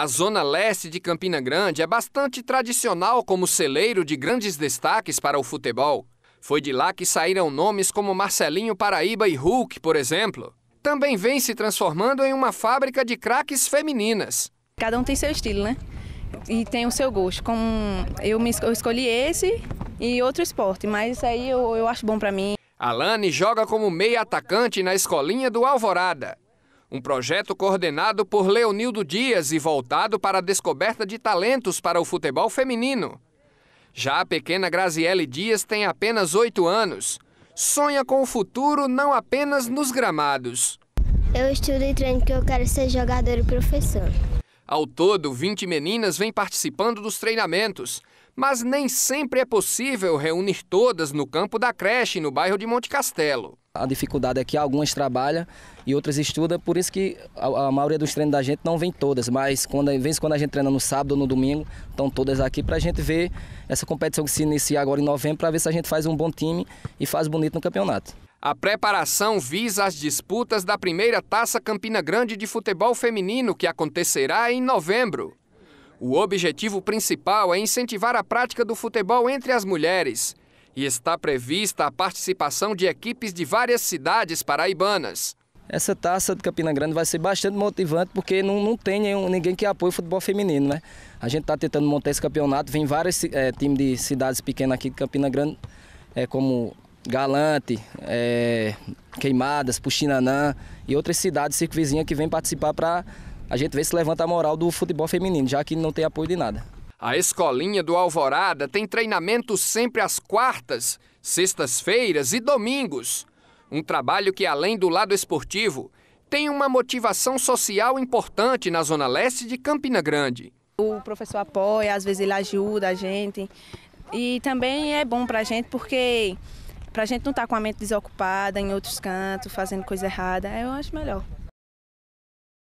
A zona leste de Campina Grande é bastante tradicional como celeiro de grandes destaques para o futebol. Foi de lá que saíram nomes como Marcelinho Paraíba e Hulk, por exemplo. Também vem se transformando em uma fábrica de craques femininas. Cada um tem seu estilo, né? E tem o seu gosto. Como eu, me, escolhi esse e outro esporte, mas isso aí eu, eu acho bom para mim. Alane joga como meia atacante na escolinha do Alvorada. Um projeto coordenado por Leonildo Dias e voltado para a descoberta de talentos para o futebol feminino. Já a pequena Graziele Dias tem apenas oito anos. Sonha com o futuro não apenas nos gramados. Eu estudo e treino porque eu quero ser jogador e professor. Ao todo, 20 meninas vêm participando dos treinamentos mas nem sempre é possível reunir todas no campo da creche no bairro de Monte Castelo. A dificuldade é que algumas trabalham e outras estudam, por isso que a, maioria dos treinos da gente não vem todas, mas quando, de vez quando a gente treina no sábado ou no domingo, estão todas aqui para a gente ver essa competição que se inicia agora em novembro, para ver se a gente faz um bom time e faz bonito no campeonato. A preparação visa as disputas da primeira Taça Campina Grande de Futebol Feminino, que acontecerá em novembro. O objetivo principal é incentivar a prática do futebol entre as mulheres. E está prevista a participação de equipes de várias cidades paraibanas. Essa taça de Campina Grande vai ser bastante motivante porque não, não tem nenhum, ninguém que apoie o futebol feminino, né? A gente está tentando montar esse campeonato, vem vários é, eh, times de cidades pequenas aqui de Campina Grande, é, como Galante, é, Queimadas, Puxinanã e outras cidades circunvizinhas que vêm participar para a gente vê se levanta a moral do futebol feminino, já que não tem apoio de nada. A escolinha do Alvorada tem treinamento sempre às quartas, sextas-feiras e domingos. Um trabalho que, além do lado esportivo, tem uma motivação social importante na Zona Leste de Campina Grande. O professor apoia, às vezes ele ajuda a gente. E também é bom para a gente porque para a gente não estar tá com a mente desocupada em outros cantos, fazendo coisa errada, eu acho melhor.